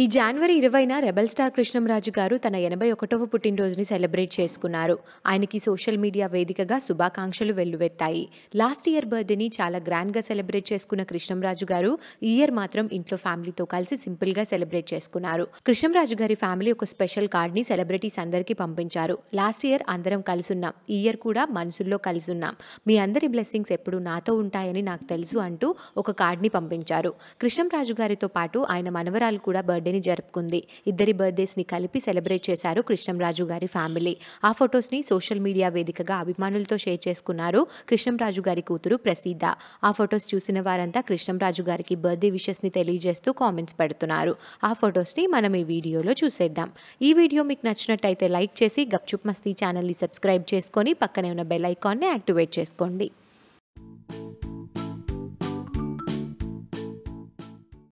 ఈ జనవరి ఇరవైన rebel star Krishnamraju గారు తన ఎనభై ఒకటవ పుట్టినరోజుని సెలబ్రేట్ చేసుకున్నారు ఆయనకి సోషల్ మీడియా వేదికగా శుభాకాంక్షలు వెల్లువెత్తాయి లాస్ట్ ఇయర్ బర్త్డేని చాలా గ్రాండ్గా సెలబ్రేట్ చేసుకున్న కృష్ణంరాజు గారు ఈ ఇయర్ మాత్రం ఇంట్లో ఫ్యామిలీతో కలిసి సింపుల్గా సెలబ్రేట్ చేసుకున్నారు కృష్ణంరాజు గారి ఫ్యామిలీ ఒక స్పెషల్ కార్డ్ని సెలబ్రిటీస్ అందరికీ పంపించారు లాస్ట్ ఇయర్ అందరం కలిసున్నాం ఈ ఇయర్ కూడా మనసుల్లో కలిసున్నాం మీ అందరి బ్లెస్సింగ్స్ ఎప్పుడు నాతో ఉంటాయని నాకు తెలుసు అంటూ ఒక కార్డ్ని పంపించారు కృష్ణంరాజు గారితో పాటు ఆయన మనవరాలు కూడా బర్త్డే బర్త్డేని జరుపుకుంది ఇద్దరి బర్త్డేస్ని కలిపి సెలబ్రేట్ చేశారు కృష్ణంరాజు గారి ఫ్యామిలీ ఆ ఫొటోస్ని సోషల్ మీడియా వేదికగా అభిమానులతో షేర్ చేసుకున్నారు కృష్ణంరాజు గారి కూతురు ప్రసీద ఆ ఫొటోస్ చూసిన వారంతా కృష్ణంరాజు గారికి బర్త్డే విషెస్ని తెలియజేస్తూ కామెంట్స్ పెడుతున్నారు ఆ ఫొటోస్ని మనం ఈ వీడియోలో చూసేద్దాం ఈ వీడియో మీకు నచ్చినట్టయితే లైక్ చేసి గప్చుప్ మస్తీ ఛానల్ని సబ్స్క్రైబ్ చేసుకొని పక్కనే ఉన్న బెల్ ఐకాన్ని యాక్టివేట్ చేసుకోండి